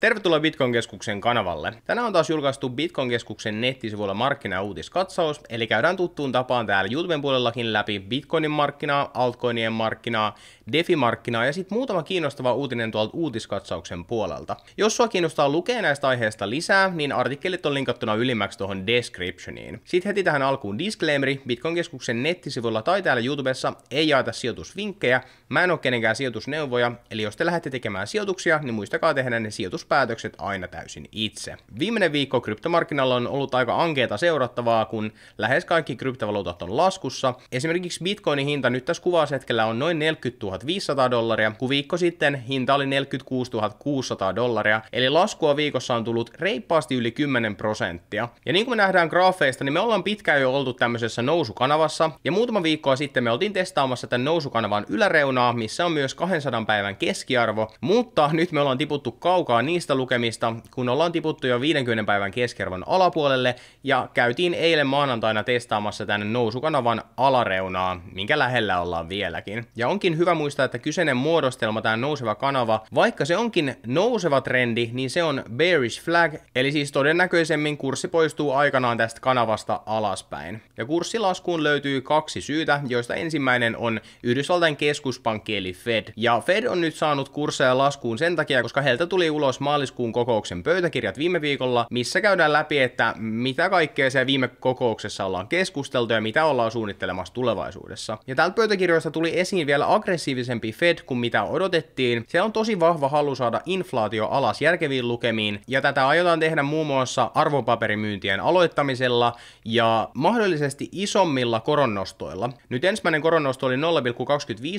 Tervetuloa Bitcoin-keskuksen kanavalle. Tänään on taas julkaistu Bitcoin-keskuksen nettisivuilla markkinauutiskatsaus, eli käydään tuttuun tapaan täällä YouTuben puolellakin läpi Bitcoinin markkinaa, altcoinien markkinaa, DeFi-markkinaa ja sitten muutama kiinnostava uutinen tuolta uutiskatsauksen puolelta. Jos sua kiinnostaa lukea näistä aiheista lisää, niin artikkelit on linkattuna ylimmäksi tuohon descriptioniin. Sitten heti tähän alkuun disclaimeri, Bitcoin-keskuksen nettisivuilla tai täällä YouTubessa ei jaeta sijoitusvinkkejä, mä en ole kenenkään sijoitusneuvoja, eli jos te lähdette tekemään sijoituksia, niin muistakaa tehdä ne sijoitus sijoituspäätökset aina täysin itse. Viimeinen viikko kryptomarkkinalla on ollut aika ankeeta seurattavaa, kun lähes kaikki kryptovaluutat on laskussa. Esimerkiksi bitcoinin hinta nyt tässä kuvaushetkellä on noin 40 500 dollaria, kun viikko sitten hinta oli 46 600 dollaria, eli laskua viikossa on tullut reippaasti yli 10 prosenttia. Ja niin kuin me nähdään graafeista, niin me ollaan pitkään jo oltu tämmöisessä nousukanavassa, ja muutama viikkoa sitten me oltiin testaamassa tämän nousukanavan yläreunaa, missä on myös 200 päivän keskiarvo, mutta nyt me ollaan tiputtu kaukaa niin niistä lukemista, kun ollaan tiputtu jo 50 päivän keskervon alapuolelle ja käytiin eilen maanantaina testaamassa tänne nousukanavan alareunaa, minkä lähellä ollaan vieläkin. Ja onkin hyvä muistaa, että kyseinen muodostelma, tämä nouseva kanava, vaikka se onkin nouseva trendi, niin se on bearish flag, eli siis todennäköisemmin kurssi poistuu aikanaan tästä kanavasta alaspäin. Ja kurssilaskuun löytyy kaksi syytä, joista ensimmäinen on Yhdysvaltain keskuspankki eli Fed. Ja Fed on nyt saanut kursseja laskuun sen takia, koska heiltä tuli ulos maaliskuun kokouksen pöytäkirjat viime viikolla, missä käydään läpi, että mitä kaikkea se viime kokouksessa ollaan keskusteltu ja mitä ollaan suunnittelemassa tulevaisuudessa. Ja täältä pöytäkirjoista tuli esiin vielä aggressiivisempi Fed kuin mitä odotettiin. Se on tosi vahva halu saada inflaatio alas järkeviin lukemiin, ja tätä aiotaan tehdä muun muassa arvopaperimyyntien aloittamisella ja mahdollisesti isommilla koronnostoilla. Nyt ensimmäinen koronnosto oli 0,25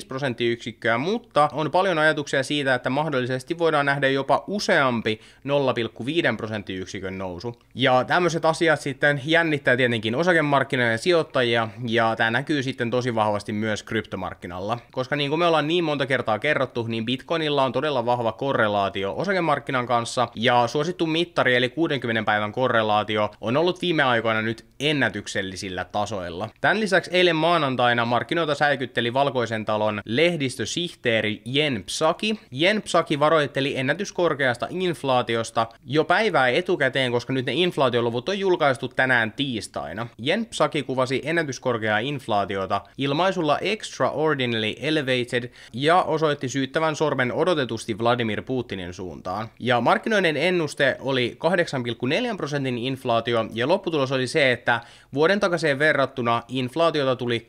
prosenttiyksikköä, mutta on paljon ajatuksia siitä, että mahdollisesti voidaan nähdä jopa usein useampi 0,5 prosenttiyksikön nousu. Ja tämmöiset asiat sitten jännittää tietenkin osakemarkkinoiden sijoittajia, ja tämä näkyy sitten tosi vahvasti myös kryptomarkkinalla. Koska niin kuin me ollaan niin monta kertaa kerrottu, niin Bitcoinilla on todella vahva korrelaatio osakemarkkinan kanssa, ja suosittu mittari eli 60 päivän korrelaatio on ollut viime aikoina nyt ennätyksellisillä tasoilla. Tämän lisäksi eilen maanantaina markkinoita säikytteli Valkoisen talon lehdistösihteeri Jen Psaki. Jen Psaki varoitteli ennätyskorkeasta inflaatiosta jo päivää etukäteen, koska nyt ne inflaatioluvut on julkaistu tänään tiistaina. Jen Psaki kuvasi ennätyskorkeaa inflaatiota ilmaisulla extraordinarily elevated ja osoitti syyttävän sormen odotetusti Vladimir Putinin suuntaan. Ja markkinoiden ennuste oli 8,4 prosentin inflaatio ja lopputulos oli se, että vuoden takaisin verrattuna inflaatiota tuli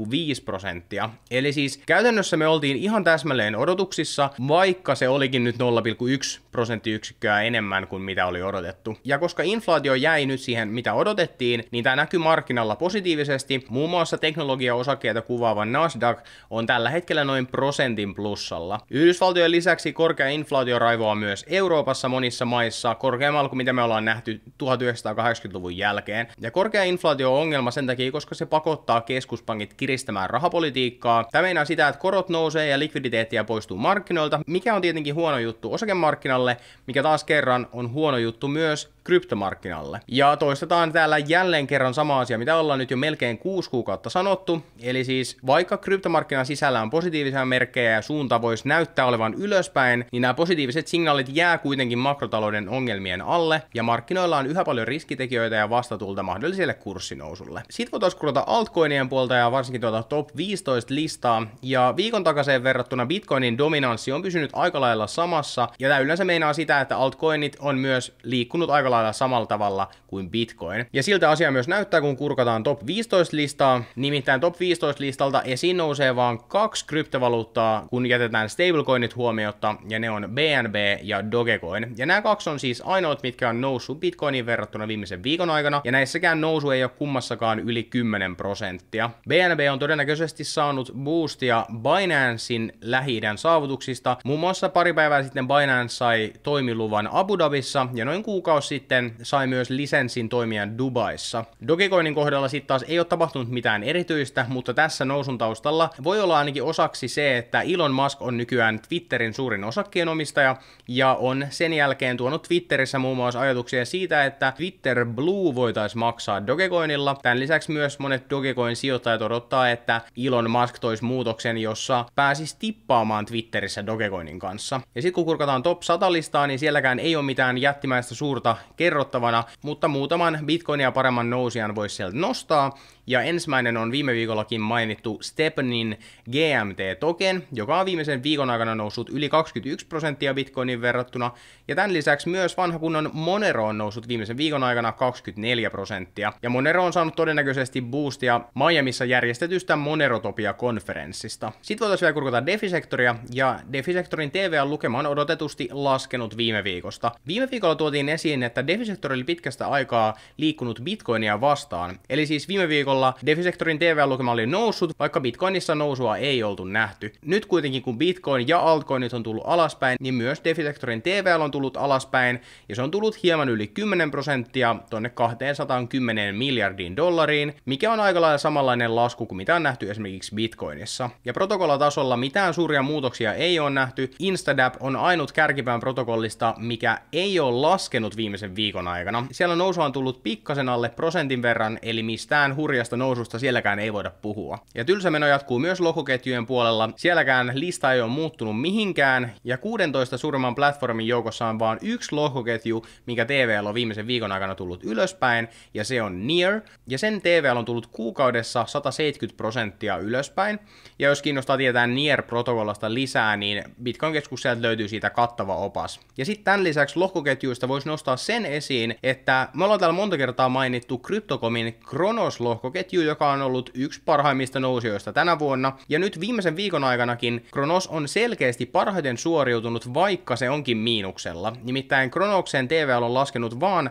8,5 prosenttia. Eli siis käytännössä me oltiin ihan täsmälleen odotuksissa, vaikka se olikin nyt 0,1 yksi prosenttiyksikköä enemmän kuin mitä oli odotettu. Ja koska inflaatio jäi nyt siihen, mitä odotettiin, niin tämä näkyy markkinalla positiivisesti. Muun muassa teknologiaosakkeita kuvaava Nasdaq on tällä hetkellä noin prosentin plussalla. Yhdysvaltojen lisäksi korkea inflaatio raivoaa myös Euroopassa monissa maissa, korkeammalla kuin mitä me ollaan nähty 1980-luvun jälkeen. Ja korkea inflaatio on ongelma sen takia, koska se pakottaa keskuspankit kiristämään rahapolitiikkaa. Tämä meinaa sitä, että korot nousee ja likviditeettiä poistuu markkinoilta, mikä on tietenkin huono juttu osakemarkkinoilla markkinalle, mikä taas kerran on huono juttu myös kryptomarkkinalle. Ja toistetaan täällä jälleen kerran sama asia, mitä ollaan nyt jo melkein kuusi kuukautta sanottu. Eli siis vaikka kryptomarkkinan sisällä on positiivisia merkkejä ja suunta voisi näyttää olevan ylöspäin, niin nämä positiiviset signaalit jää kuitenkin makrotalouden ongelmien alle ja markkinoilla on yhä paljon riskitekijöitä ja vastatulta mahdolliselle kurssinousulle. Sitten voitaisiin kurata altcoinien puolta ja varsinkin tuota top 15 listaa ja viikon takaisin verrattuna Bitcoinin dominanssi on pysynyt aika lailla samassa ja tämä yleensä meinaa sitä, että altcoinit on myös liikkunut aika lailla samalla tavalla kuin Bitcoin. Ja siltä asia myös näyttää, kun kurkataan top 15 listaa. Nimittäin top 15 listalta esiin nousee vaan kaksi kryptovaluuttaa, kun jätetään stablecoinit huomiota, ja ne on BNB ja Dogecoin. Ja nämä kaksi on siis ainoat, mitkä on noussut Bitcoinin verrattuna viimeisen viikon aikana, ja näissäkään nousu ei ole kummassakaan yli 10 prosenttia. BNB on todennäköisesti saanut boostia Binancein lähi saavutuksista. Muun muassa pari päivää sitten Binance sai toimiluvan Abu Dhabissa, ja noin kuukausi sitten sitten sai myös lisenssin toimia Dubaissa. Dogecoinin kohdalla sitten taas ei ole tapahtunut mitään erityistä, mutta tässä nousun taustalla voi olla ainakin osaksi se, että Elon Musk on nykyään Twitterin suurin osakkeenomistaja ja on sen jälkeen tuonut Twitterissä muun muassa ajatuksia siitä, että Twitter Blue voitaisiin maksaa Dogecoinilla. Tämän lisäksi myös monet Dogecoin-sijoittajat odottaa, että Elon Musk toisi muutoksen, jossa pääsisi tippaamaan Twitterissä Dogecoinin kanssa. Ja sitten kun kurkataan top 100 listaa, niin sielläkään ei ole mitään jättimäistä suurta kerrottavana, mutta muutaman bitcoinia paremman nousijan voisi sieltä nostaa, ja ensimmäinen on viime viikollakin mainittu Stepnin GMT-token, joka on viimeisen viikon aikana noussut yli 21 prosenttia bitcoinin verrattuna, ja tämän lisäksi myös vanha kunnon Monero on noussut viimeisen viikon aikana 24 prosenttia, ja Monero on saanut todennäköisesti boostia Miamiissa järjestetystä Monerotopia-konferenssista. Sitten voitaisiin vielä kurkata defisektoria, ja defisektorin TVA on lukemaan odotetusti laskenut viime viikosta. Viime viikolla tuotiin esiin, että DeFi-sektori oli pitkästä aikaa liikkunut bitcoinia vastaan. Eli siis viime viikolla DeFi-sektorin TV-lukema oli noussut, vaikka bitcoinissa nousua ei oltu nähty. Nyt kuitenkin kun bitcoin ja altcoinit on tullut alaspäin, niin myös DeFi-sektorin on tullut alaspäin, ja se on tullut hieman yli 10 prosenttia tonne 210 miljardiin dollariin, mikä on aika lailla samanlainen lasku kuin mitä on nähty esimerkiksi bitcoinissa. Ja protokollatasolla mitään suuria muutoksia ei ole nähty. Instadap on ainut kärkipään protokollista, mikä ei ole laskenut viimeisen viikon aikana. Siellä nousua on tullut pikkasen alle prosentin verran, eli mistään hurjasta noususta sielläkään ei voida puhua. Ja tylsä meno jatkuu myös lohkoketjujen puolella. Sielläkään lista ei ole muuttunut mihinkään, ja 16 suurimman platformin joukossa on vain yksi lohkoketju, mikä TVL on viimeisen viikon aikana tullut ylöspäin, ja se on Near, ja sen TVL on tullut kuukaudessa 170 prosenttia ylöspäin. Ja jos kiinnostaa tietää near protokollasta lisää, niin Bitcoin-keskus sieltä löytyy siitä kattava opas. Ja sitten tämän lisäksi lohkoketjuista voisi nostaa sen sen esiin, että me ollaan täällä monta kertaa mainittu Kryptokomin Kronos-lohkoketju, joka on ollut yksi parhaimmista nousijoista tänä vuonna, ja nyt viimeisen viikon aikanakin Kronos on selkeästi parhaiten suoriutunut, vaikka se onkin miinuksella. Nimittäin Kronoksen TVL on laskenut vaan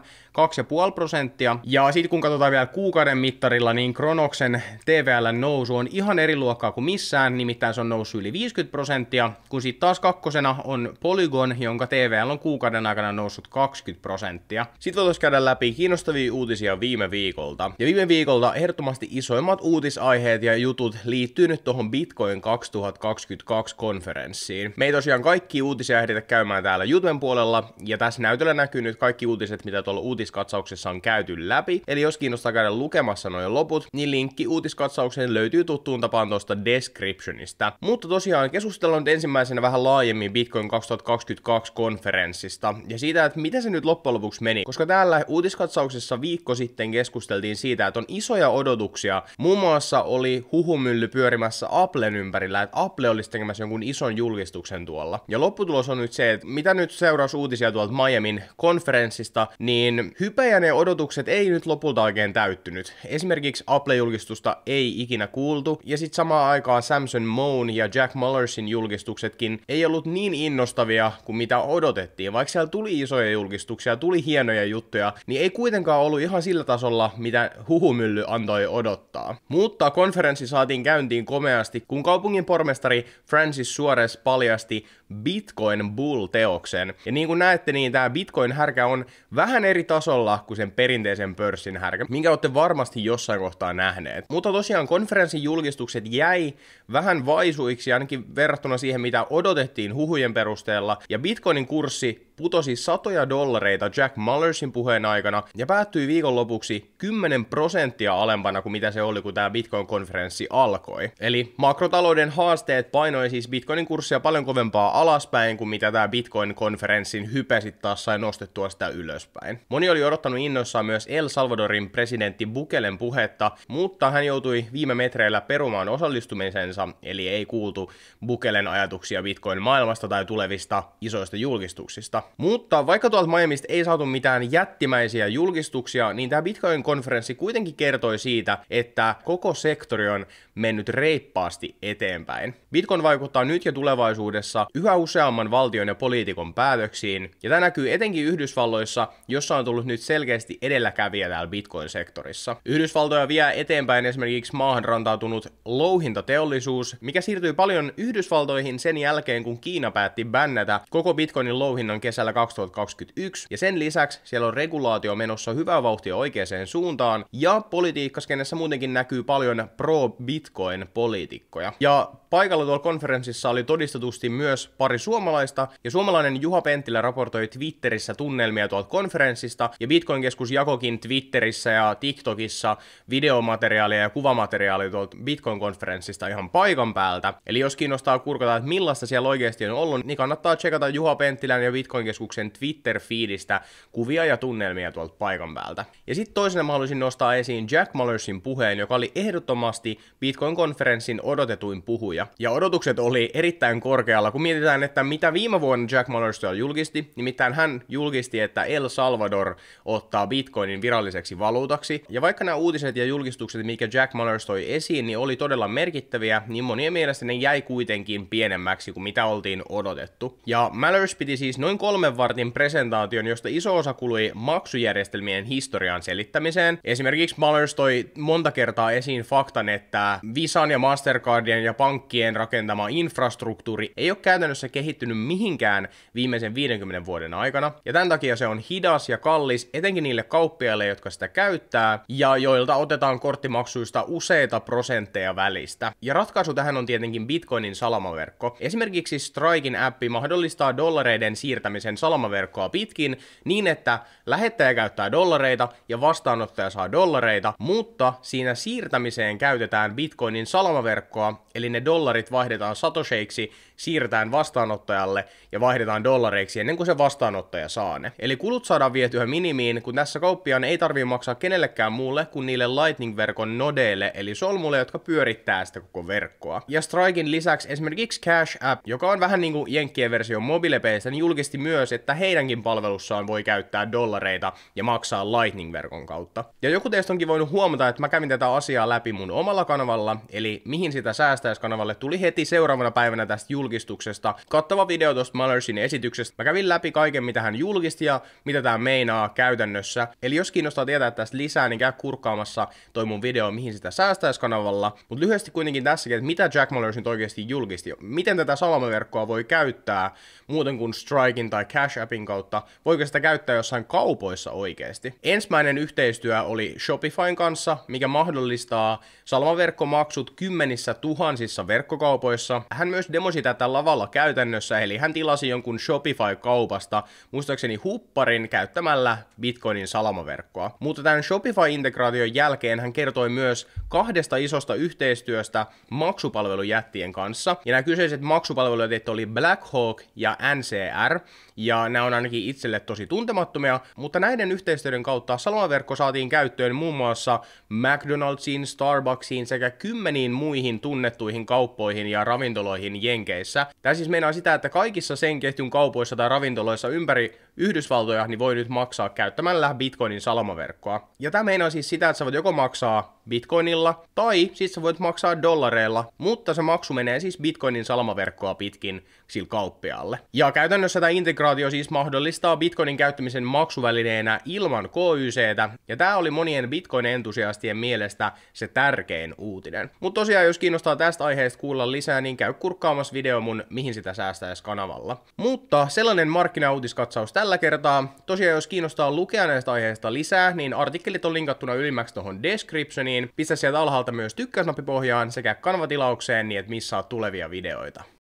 2,5 prosenttia, ja sitten kun katsotaan vielä kuukauden mittarilla, niin Kronoksen TVL nousu on ihan eri luokkaa kuin missään, nimittäin se on noussut yli 50 prosenttia, kun sitten taas kakkosena on Polygon, jonka TVL on kuukauden aikana noussut 20 prosenttia prosenttia. Sitten voitaisiin käydä läpi kiinnostavia uutisia viime viikolta. Ja viime viikolta ehdottomasti isoimmat uutisaiheet ja jutut liittyy nyt tuohon Bitcoin 2022-konferenssiin. Me ei tosiaan kaikki uutisia ehditä käymään täällä jutun puolella, ja tässä näytöllä näkyy nyt kaikki uutiset, mitä tuolla uutiskatsauksessa on käyty läpi. Eli jos kiinnostaa käydä lukemassa noin loput, niin linkki uutiskatsaukseen löytyy tuttuun tapaan tuosta descriptionista. Mutta tosiaan keskustellaan nyt ensimmäisenä vähän laajemmin Bitcoin 2022-konferenssista, ja siitä, että mitä se nyt loppujen lopuksi lopuksi meni? Koska täällä uutiskatsauksessa viikko sitten keskusteltiin siitä, että on isoja odotuksia. Muun muassa oli huhumylly pyörimässä Applen ympärillä, että Apple olisi tekemässä jonkun ison julkistuksen tuolla. Ja lopputulos on nyt se, että mitä nyt seuraus uutisia tuolta Miamin konferenssista, niin hype ne odotukset ei nyt lopulta oikein täyttynyt. Esimerkiksi Apple-julkistusta ei ikinä kuultu, ja sitten samaan aikaan Samson Moon ja Jack Mullersin julkistuksetkin ei ollut niin innostavia kuin mitä odotettiin, vaikka siellä tuli isoja julkistuksia, tuli hienoja juttuja, niin ei kuitenkaan ollut ihan sillä tasolla, mitä huhumylly antoi odottaa. Mutta konferenssi saatiin käyntiin komeasti, kun kaupungin pormestari Francis Suores paljasti Bitcoin Bull-teoksen. Ja niin kuin näette, niin tämä Bitcoin-härkä on vähän eri tasolla kuin sen perinteisen pörssin härkä, minkä olette varmasti jossain kohtaa nähneet. Mutta tosiaan konferenssin julkistukset jäi vähän vaisuiksi, ainakin verrattuna siihen, mitä odotettiin huhujen perusteella, ja Bitcoinin kurssi putosi satoja dollareita Jack Mullersin puheen aikana ja päättyi viikonlopuksi 10 prosenttia alempana kuin mitä se oli, kun tämä Bitcoin-konferenssi alkoi. Eli makrotalouden haasteet painoi siis Bitcoinin kurssia paljon kovempaa alaspäin, kuin mitä tämä Bitcoin-konferenssin hype sitten taas sai nostettua sitä ylöspäin. Moni oli odottanut innoissaan myös El Salvadorin presidentti Bukelen puhetta, mutta hän joutui viime metreillä perumaan osallistumisensa, eli ei kuultu Bukelen ajatuksia Bitcoin-maailmasta tai tulevista isoista julkistuksista. Mutta vaikka tuolta Miamista ei saatu mitään jättimäisiä julkistuksia, niin tämä Bitcoin-konferenssi kuitenkin kertoi siitä, että koko sektori on mennyt reippaasti eteenpäin. Bitcoin vaikuttaa nyt ja tulevaisuudessa yhä yhä useamman valtion ja poliitikon päätöksiin, ja tämä näkyy etenkin Yhdysvalloissa, jossa on tullut nyt selkeästi edelläkävijä täällä Bitcoin-sektorissa. Yhdysvaltoja vie eteenpäin esimerkiksi maahan rantautunut louhintateollisuus, mikä siirtyy paljon Yhdysvaltoihin sen jälkeen, kun Kiina päätti bännätä koko Bitcoinin louhinnan kesällä 2021, ja sen lisäksi siellä on regulaatio menossa hyvää vauhtia oikeaan suuntaan, ja politiikkaskennessä muutenkin näkyy paljon pro-Bitcoin-poliitikkoja. Ja paikalla tuolla konferenssissa oli todistetusti myös pari suomalaista, ja suomalainen Juha Penttilä raportoi Twitterissä tunnelmia tuolta konferenssista, ja Bitcoin-keskus jakokin Twitterissä ja TikTokissa videomateriaalia ja kuvamateriaalia tuolta Bitcoin-konferenssista ihan paikan päältä. Eli jos kiinnostaa kurkata, että millaista siellä oikeasti on ollut, niin kannattaa tsekata Juha Penttilän ja Bitcoin-keskuksen Twitter-fiidistä kuvia ja tunnelmia tuolta paikan päältä. Ja sitten toisena mä haluaisin nostaa esiin Jack Mallersin puheen, joka oli ehdottomasti Bitcoin-konferenssin odotetuin puhuja. Ja odotukset oli erittäin korkealla, kun mietitään mietitään, että mitä viime vuonna Jack Mallorstall julkisti, nimittäin hän julkisti, että El Salvador ottaa bitcoinin viralliseksi valuutaksi. Ja vaikka nämä uutiset ja julkistukset, mikä Jack Mallers toi esiin, niin oli todella merkittäviä, niin monien mielestä ne jäi kuitenkin pienemmäksi kuin mitä oltiin odotettu. Ja Mallers piti siis noin kolmen vartin presentaation, josta iso osa kului maksujärjestelmien historian selittämiseen. Esimerkiksi Mallers toi monta kertaa esiin faktan, että Visan ja Mastercardien ja pankkien rakentama infrastruktuuri ei ole käytännössä käytännössä kehittynyt mihinkään viimeisen 50 vuoden aikana, ja tämän takia se on hidas ja kallis etenkin niille kauppiaille, jotka sitä käyttää, ja joilta otetaan korttimaksuista useita prosentteja välistä. Ja ratkaisu tähän on tietenkin Bitcoinin salamaverkko. Esimerkiksi Strikein appi mahdollistaa dollareiden siirtämisen salamaverkkoa pitkin niin, että lähettäjä käyttää dollareita ja vastaanottaja saa dollareita, mutta siinä siirtämiseen käytetään Bitcoinin salamaverkkoa, eli ne dollarit vaihdetaan satosheiksi, siirretään vastaanottajalle ja vaihdetaan dollareiksi ennen kuin se vastaanottaja saa ne. Eli kulut saadaan vietyä minimiin, kun tässä kauppiaan ei tarvitse maksaa kenellekään muulle kuin niille Lightning-verkon nodeille, eli solmulle, jotka pyörittää sitä koko verkkoa. Ja Strikein lisäksi esimerkiksi Cash App, joka on vähän niin kuin Jenkkien versio mobiilepeistä, niin julkisti myös, että heidänkin palvelussaan voi käyttää dollareita ja maksaa Lightning-verkon kautta. Ja joku teistä onkin voinut huomata, että mä kävin tätä asiaa läpi mun omalla kanavalla, eli mihin sitä säästäjäskanavalle tuli heti seuraavana päivänä tästä julkisesta julkistuksesta. Kattava video tuosta Mallersin esityksestä. Mä kävin läpi kaiken, mitä hän julkisti ja mitä tämä meinaa käytännössä. Eli jos kiinnostaa tietää tästä lisää, niin käy kurkkaamassa toi mun video, mihin sitä säästäisi kanavalla. Mutta lyhyesti kuitenkin tässäkin, että mitä Jack Mullers nyt oikeasti julkisti. Miten tätä salamaverkkoa voi käyttää muuten kuin Strikein tai Cash Appin kautta? Voiko sitä käyttää jossain kaupoissa oikeasti? Ensimmäinen yhteistyö oli Shopifyn kanssa, mikä mahdollistaa salamaverkkomaksut kymmenissä tuhansissa verkkokaupoissa. Hän myös demosi tätä tätä lavalla käytännössä, eli hän tilasi jonkun Shopify-kaupasta, muistaakseni hupparin käyttämällä Bitcoinin salamaverkkoa. Mutta tämän Shopify-integraation jälkeen hän kertoi myös kahdesta isosta yhteistyöstä maksupalvelujättien kanssa, ja nämä kyseiset maksupalvelujätit oli Blackhawk ja NCR, ja nämä on ainakin itselle tosi tuntemattomia, mutta näiden yhteistyöiden kautta salamaverkko saatiin käyttöön muun muassa McDonald'siin, Starbucksiin sekä kymmeniin muihin tunnettuihin kauppoihin ja ravintoloihin Jenkeissä Jenkeissä. Tämä siis meinaa sitä, että kaikissa sen ketjun kaupoissa tai ravintoloissa ympäri Yhdysvaltoja niin voi nyt maksaa käyttämällä Bitcoinin salamaverkkoa. Ja tämä meinaa siis sitä, että sä voit joko maksaa bitcoinilla, tai siis sä voit maksaa dollareilla, mutta se maksu menee siis bitcoinin salamaverkkoa pitkin sillä kauppiaalle. Ja käytännössä tämä integraatio siis mahdollistaa bitcoinin käyttämisen maksuvälineenä ilman KYC, ja tämä oli monien bitcoin-entusiastien mielestä se tärkein uutinen. Mutta tosiaan, jos kiinnostaa tästä aiheesta kuulla lisää, niin käy kurkkaamassa video mun Mihin sitä säästäis kanavalla. Mutta sellainen markkinauutiskatsaus tällä kertaa. Tosiaan, jos kiinnostaa lukea näistä aiheista lisää, niin artikkelit on linkattuna ylimmäksi tuohon descriptioniin, niin pistä sieltä alhaalta myös tykkäysnappi pohjaan sekä kanavatilaukseen niin, että missaa tulevia videoita.